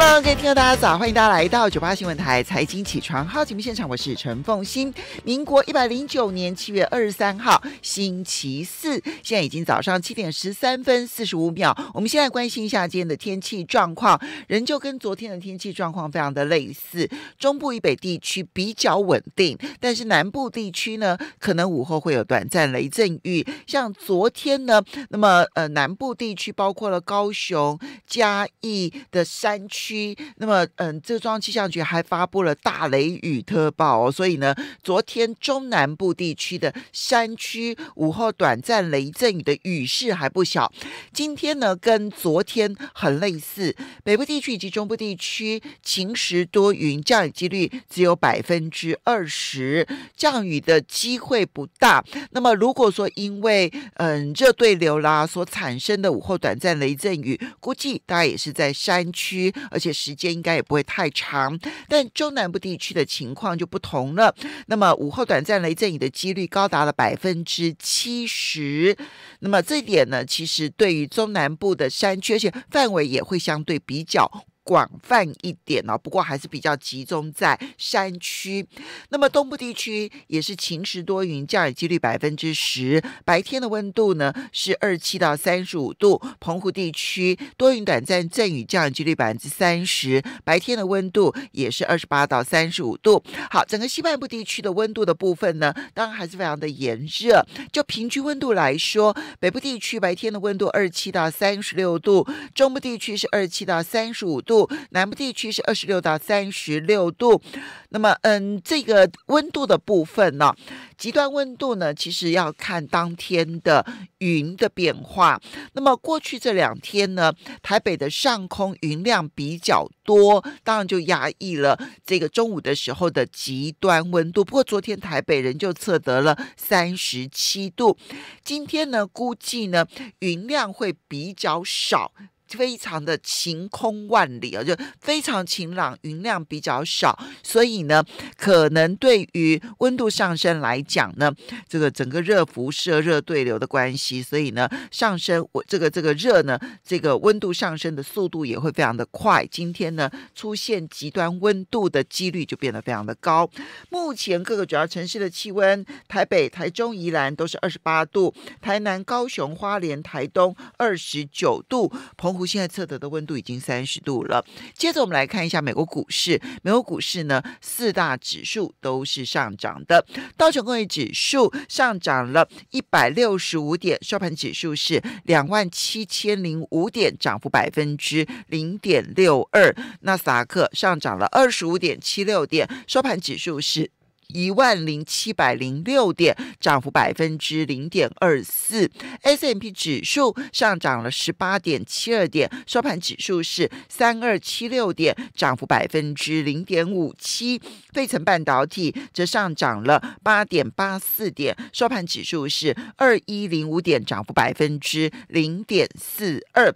Hello，各位听众，大家早，欢迎大家来到九八新闻台财经起床号节目现场，我是陈凤欣。民国一百零九年七月二十三号，星期四，现在已经早上七点十三分四十五秒。我们现在关心一下今天的天气状况，仍旧跟昨天的天气状况非常的类似。中部以北地区比较稳定，但是南部地区呢，可能午后会有短暂雷阵雨。像昨天呢，那么呃南部地区包括了高雄、嘉义的山区。区，那么，嗯，这央气象局还发布了大雷雨特报哦，所以呢，昨天中南部地区的山区午后短暂雷阵雨的雨势还不小。今天呢，跟昨天很类似，北部地区以及中部地区晴时多云，降雨几率只有百分之二十，降雨的机会不大。那么，如果说因为嗯热对流啦所产生的午后短暂雷阵雨，估计大家也是在山区。而且时间应该也不会太长，但中南部地区的情况就不同了。那么午后短暂雷阵雨的几率高达了百分之七十，那么这一点呢，其实对于中南部的山区，而且范围也会相对比较。广泛一点哦，不过还是比较集中在山区。那么东部地区也是晴时多云，降雨几率百分之十。白天的温度呢是二七到三十五度。澎湖地区多云短暂阵雨，降雨几率百分之三十。白天的温度也是二十八到三十五度。好，整个西半部地区的温度的部分呢，当然还是非常的炎热。就平均温度来说，北部地区白天的温度二七到三十六度，中部地区是二七到三十五度。南部地区是二十六到三十六度，那么，嗯，这个温度的部分呢，极端温度呢，其实要看当天的云的变化。那么过去这两天呢，台北的上空云量比较多，当然就压抑了这个中午的时候的极端温度。不过昨天台北人就测得了三十七度，今天呢，估计呢云量会比较少。非常的晴空万里啊，就非常晴朗，云量比较少，所以呢，可能对于温度上升来讲呢，这个整个热辐射、热对流的关系，所以呢，上升我这个这个热呢，这个温度上升的速度也会非常的快。今天呢，出现极端温度的几率就变得非常的高。目前各个主要城市的气温，台北、台中、宜兰都是二十八度，台南、高雄、花莲、台东二十九度，澎。湖现在测得的温度已经三十度了。接着我们来看一下美国股市，美国股市呢四大指数都是上涨的。道琼工业指数上涨了一百六十五点，收盘指数是两万七千零五点，涨幅百分之零点六二。纳斯达克上涨了二十五点七六点，收盘指数是。一万零七百零六点，涨幅百分之零点二四。S M P 指数上涨了十八点七二点，收盘指数是三二七六点，涨幅百分之零点五七。费城半导体则上涨了八点八四点，收盘指数是二一零五点，涨幅百分之零点四二。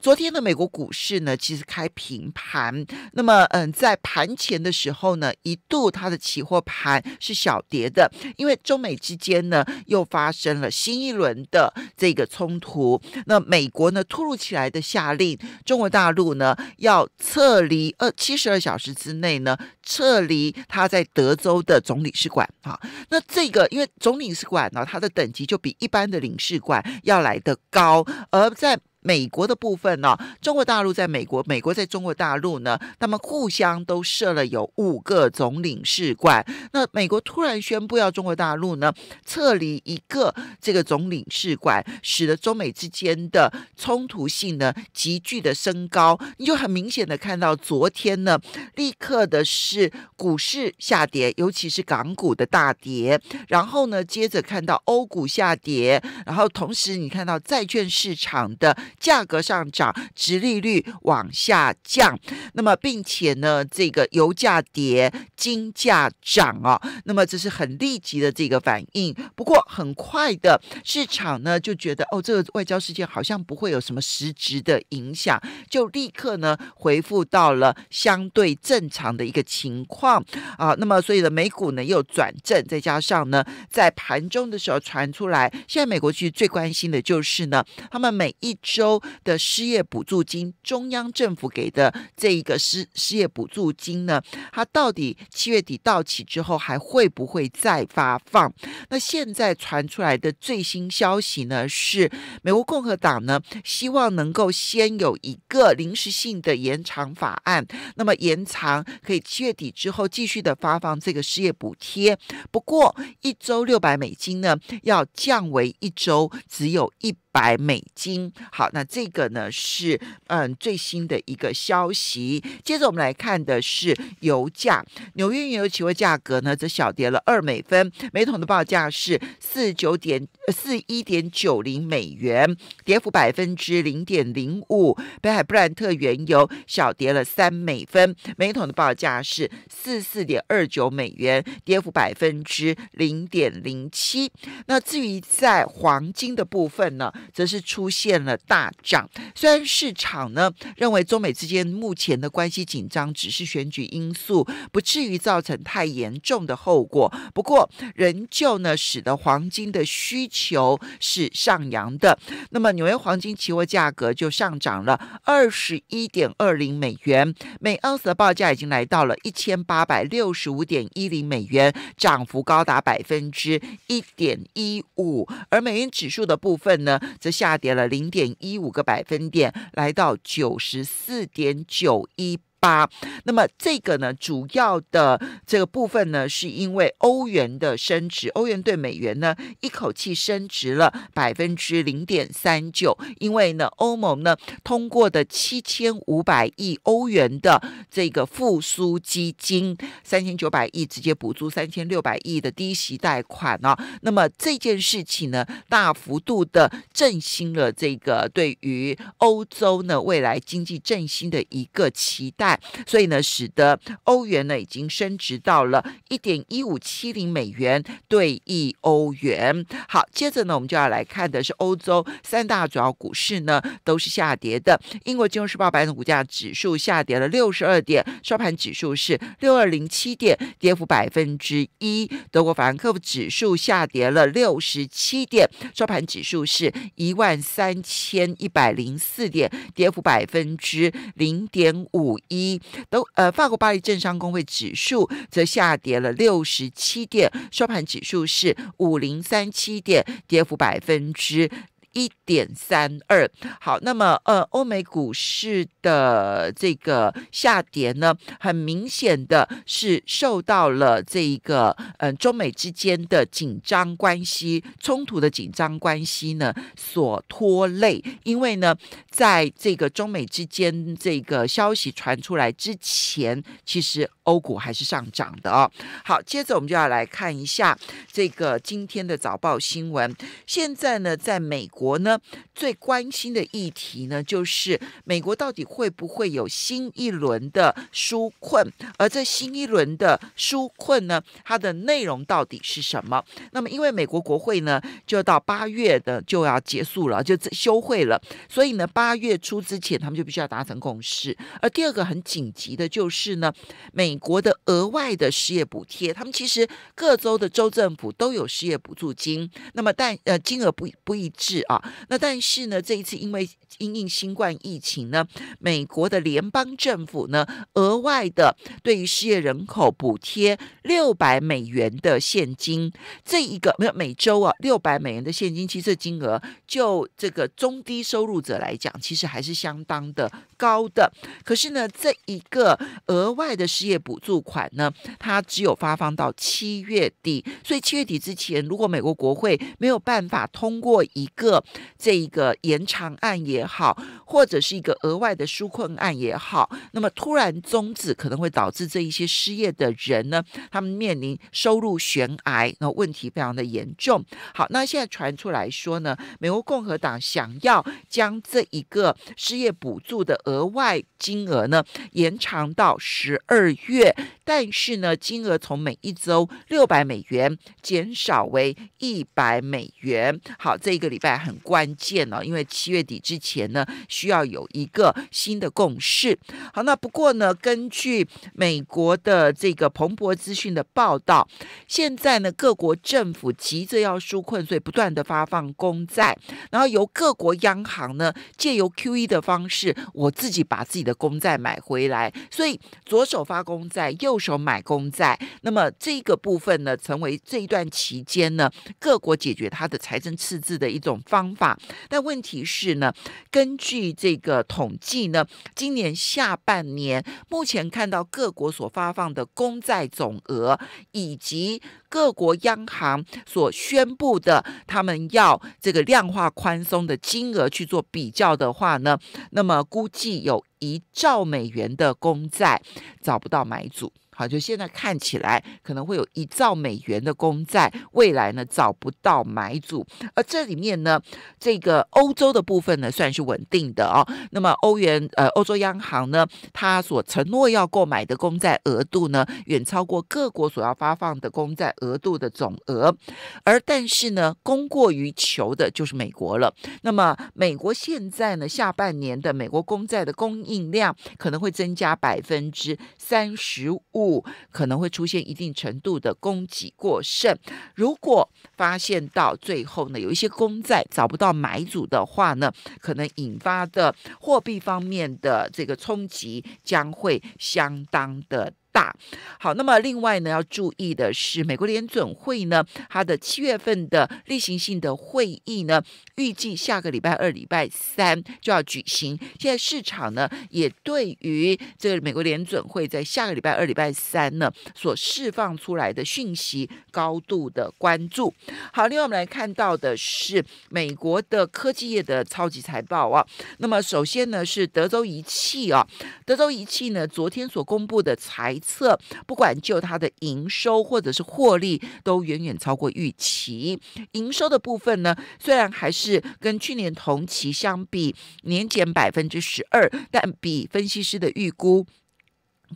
昨天的美国股市呢，其实开平盘。那么，嗯，在盘前的时候呢，一度它的期货盘。是小跌的，因为中美之间呢又发生了新一轮的这个冲突。那美国呢，突如其来的下令，中国大陆呢要撤离，呃，七十二小时之内呢撤离他在德州的总领事馆啊。那这个因为总领事馆呢，它的等级就比一般的领事馆要来的高，而在美国的部分呢？中国大陆在美国，美国在中国大陆呢？他们互相都设了有五个总领事馆。那美国突然宣布要中国大陆呢撤离一个这个总领事馆，使得中美之间的冲突性呢急剧的升高。你就很明显的看到，昨天呢立刻的是股市下跌，尤其是港股的大跌。然后呢，接着看到欧股下跌，然后同时你看到债券市场的。价格上涨，殖利率往下降，那么并且呢，这个油价跌，金价涨啊，那么这是很立即的这个反应。不过很快的市场呢就觉得哦，这个外交事件好像不会有什么实质的影响，就立刻呢回复到了相对正常的一个情况啊。那么所以呢，美股呢又转正，再加上呢在盘中的时候传出来，现在美国其实最关心的就是呢，他们每一周。周的失业补助金，中央政府给的这一个失失业补助金呢？它到底七月底到期之后还会不会再发放？那现在传出来的最新消息呢，是美国共和党呢希望能够先有一个临时性的延长法案，那么延长可以七月底之后继续的发放这个失业补贴，不过一周六百美金呢要降为一周只有一。百美金，好，那这个呢是嗯最新的一个消息。接着我们来看的是油价，纽约原油期货价格呢则小跌了二美分，每桶的报价是四十九点四一点九零美元，跌幅百分之零点零五。北海布兰特原油小跌了三美分，每桶的报价是四四点二九美元，跌幅百分之零点零七。那至于在黄金的部分呢？则是出现了大涨。虽然市场呢认为中美之间目前的关系紧张只是选举因素，不至于造成太严重的后果，不过仍旧呢使得黄金的需求是上扬的。那么纽约黄金期货价格就上涨了二十一点二零美元每盎司的报价已经来到了一千八百六十五点一零美元，涨幅高达百分之一点一五。而美元指数的部分呢？则下跌了零点一五个百分点，来到九十四点九一。八，那么这个呢，主要的这个部分呢，是因为欧元的升值，欧元对美元呢，一口气升值了百分之零点三九，因为呢，欧盟呢通过的七千五百亿欧元的这个复苏基金，三千九百亿直接补助三千六百亿的低息贷款啊，那么这件事情呢，大幅度的振兴了这个对于欧洲呢未来经济振兴的一个期待。所以呢，使得欧元呢已经升值到了一点一五七零美元兑一欧元。好，接着呢，我们就要来看的是欧洲三大主要股市呢都是下跌的。英国金融时报白的股价指数下跌了六十二点，收盘指数是六二零七点，跌幅百分之一。德国法兰克福指数下跌了六十七点，收盘指数是一万三千一百零四点，跌幅百分之零点五一。一都呃，法国巴黎政商工会指数则下跌了六十七点，收盘指数是五零三七点，跌幅百分之。一点三二，好，那么呃，欧美股市的这个下跌呢，很明显的是受到了这一个嗯中美之间的紧张关系、冲突的紧张关系呢所拖累。因为呢，在这个中美之间这个消息传出来之前，其实欧股还是上涨的哦。好，接着我们就要来看一下这个今天的早报新闻。现在呢，在美国。国呢最关心的议题呢，就是美国到底会不会有新一轮的纾困？而这新一轮的纾困呢，它的内容到底是什么？那么，因为美国国会呢，就到八月的就要结束了，就休会了，所以呢，八月初之前，他们就必须要达成共识。而第二个很紧急的，就是呢，美国的额外的失业补贴，他们其实各州的州政府都有失业补助金，那么但呃，金额不不一致。啊，那但是呢，这一次因为因应新冠疫情呢，美国的联邦政府呢，额外的对于失业人口补贴六百美元的现金，这一个没有每周啊六百美元的现金，其实金额就这个中低收入者来讲，其实还是相当的高的。可是呢，这一个额外的失业补助款呢，它只有发放到七月底，所以七月底之前，如果美国国会没有办法通过一个。这一个延长案也好，或者是一个额外的纾困案也好，那么突然终止可能会导致这一些失业的人呢，他们面临收入悬崖，那问题非常的严重。好，那现在传出来说呢，美国共和党想要将这一个失业补助的额外金额呢，延长到十二月，但是呢，金额从每一周六百美元减少为一百美元。好，这一个礼拜。很关键呢，因为七月底之前呢，需要有一个新的共识。好，那不过呢，根据美国的这个彭博资讯的报道，现在呢，各国政府急着要纾困，所以不断的发放公债，然后由各国央行呢，借由 Q E 的方式，我自己把自己的公债买回来，所以左手发公债，右手买公债，那么这个部分呢，成为这一段期间呢，各国解决它的财政赤字的一种方。方法，但问题是呢？根据这个统计呢，今年下半年目前看到各国所发放的公债总额，以及各国央行所宣布的他们要这个量化宽松的金额去做比较的话呢，那么估计有一兆美元的公债找不到买主。好，就现在看起来可能会有一兆美元的公债，未来呢找不到买主。而这里面呢，这个欧洲的部分呢算是稳定的哦。那么欧元呃，欧洲央行呢，它所承诺要购买的公债额度呢，远超过各国所要发放的公债额度的总额。而但是呢，供过于求的就是美国了。那么美国现在呢，下半年的美国公债的供应量可能会增加百分之三十五。可能会出现一定程度的供给过剩。如果发现到最后呢，有一些公债找不到买主的话呢，可能引发的货币方面的这个冲击将会相当的。大好，那么另外呢，要注意的是，美国联准会呢，它的七月份的例行性的会议呢，预计下个礼拜二、礼拜三就要举行。现在市场呢，也对于这个美国联准会在下个礼拜二、礼拜三呢，所释放出来的讯息高度的关注。好，另外我们来看到的是美国的科技业的超级财报啊。那么首先呢，是德州仪器啊，德州仪器呢，昨天所公布的财。测不管就它的营收或者是获利都远远超过预期。营收的部分呢，虽然还是跟去年同期相比年减百分之十二，但比分析师的预估。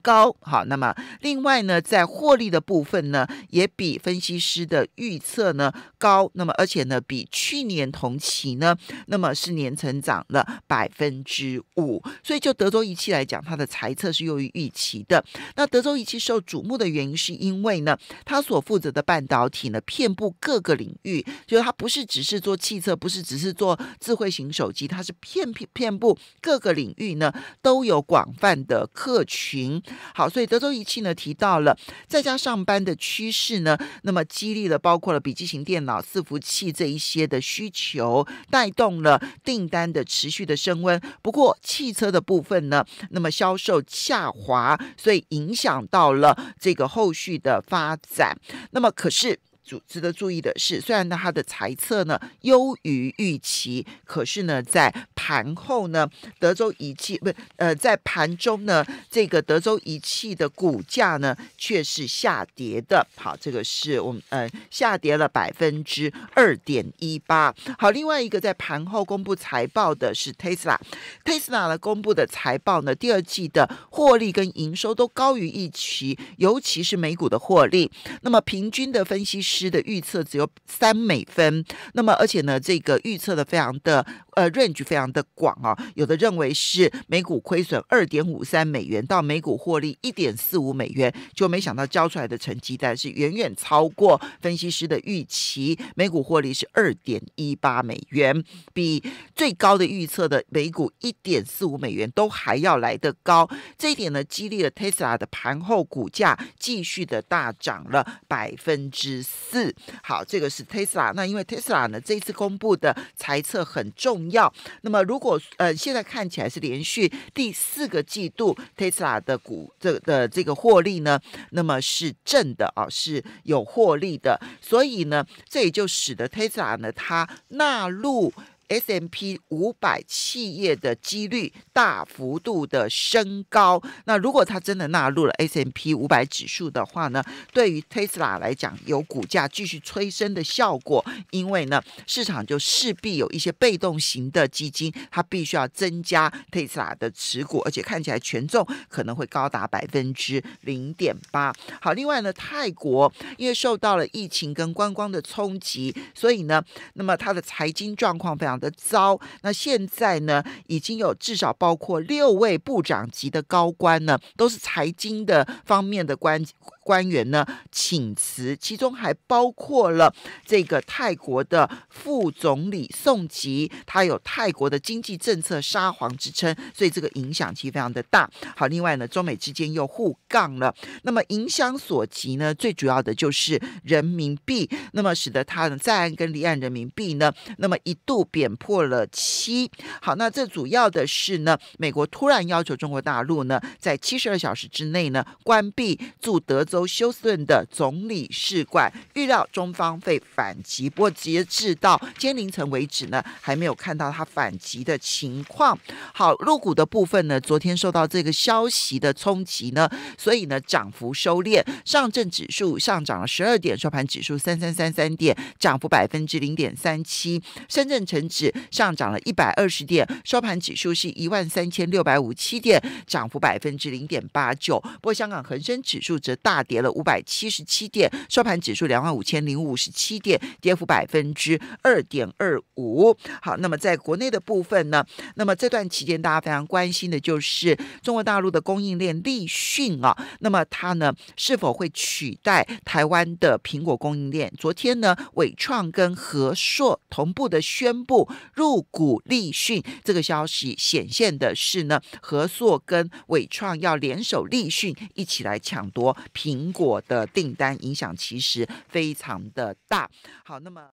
高好，那么另外呢，在获利的部分呢，也比分析师的预测呢高。那么而且呢，比去年同期呢，那么是年成长了百分之五。所以就德州仪器来讲，它的财测是优于预期的。那德州仪器受瞩目的原因，是因为呢，它所负责的半导体呢，遍布各个领域，就是它不是只是做汽车，不是只是做智慧型手机，它是遍遍遍布各个领域呢，都有广泛的客群。好，所以德州仪器呢提到了在家上班的趋势呢，那么激励了包括了笔记型电脑、伺服器这一些的需求，带动了订单的持续的升温。不过汽车的部分呢，那么销售下滑，所以影响到了这个后续的发展。那么可是。值值得注意的是，虽然呢它的财测呢优于预期，可是呢在盘后呢，德州仪器不呃在盘中呢，这个德州仪器的股价呢却是下跌的。好，这个是我们呃下跌了百分之二点一八。好，另外一个在盘后公布财报的是 Tesla，Tesla 呢公布的财报呢，第二季的获利跟营收都高于预期，尤其是美股的获利。那么平均的分析师。师的预测只有三美分，那么而且呢，这个预测的非常的呃 range 非常的广啊，有的认为是每股亏损二点五三美元到每股获利一点四五美元，就没想到交出来的成绩单是远远超过分析师的预期，每股获利是二点一八美元，比最高的预测的每股一点四五美元都还要来得高，这一点呢激励了 Tesla 的盘后股价继续的大涨了百分之。四好，这个是 Tesla。那因为 Tesla 呢，这一次公布的猜测很重要。那么如果呃，现在看起来是连续第四个季度 Tesla 的股这的这个获利呢，那么是正的啊，是有获利的。所以呢，这也就使得 Tesla 呢，它纳入。S M P 五百企业的几率大幅度的升高。那如果它真的纳入了 S M P 五百指数的话呢？对于 Tesla 来讲，有股价继续催生的效果，因为呢，市场就势必有一些被动型的基金，它必须要增加 Tesla 的持股，而且看起来权重可能会高达百分之零点八。好，另外呢，泰国因为受到了疫情跟观光的冲击，所以呢，那么它的财经状况非常。的糟，那现在呢，已经有至少包括六位部长级的高官呢，都是财经的方面的官。官员呢请辞，其中还包括了这个泰国的副总理宋吉，他有泰国的经济政策沙皇之称，所以这个影响其实非常的大。好，另外呢，中美之间又互杠了，那么影响所及呢，最主要的就是人民币，那么使得他呢在岸跟离岸人民币呢，那么一度贬破了七。好，那这主要的是呢，美国突然要求中国大陆呢，在七十二小时之内呢，关闭驻德州。休斯顿的总理事馆预料中方会反击，不过截至到前凌晨为止呢，还没有看到他反击的情况。好，入股的部分呢，昨天受到这个消息的冲击呢，所以呢，涨幅收敛。上证指数上涨了十二点，收盘指数三三三三点，涨幅百分之零点三七；深圳成指上涨了一百二十点，收盘指数是一万三千六百五七点，涨幅百分之零点八九。不过，香港恒生指数则大。跌了五百七十七点，收盘指数两万五千零五十七点，跌幅百分之二点二五。好，那么在国内的部分呢？那么这段期间大家非常关心的就是中国大陆的供应链立讯啊，那么它呢是否会取代台湾的苹果供应链？昨天呢，伟创跟和硕同步的宣布入股立讯，这个消息显现的是呢，和硕跟伟创要联手立讯一起来抢夺苹。苹果的订单影响其实非常的大。好，那么。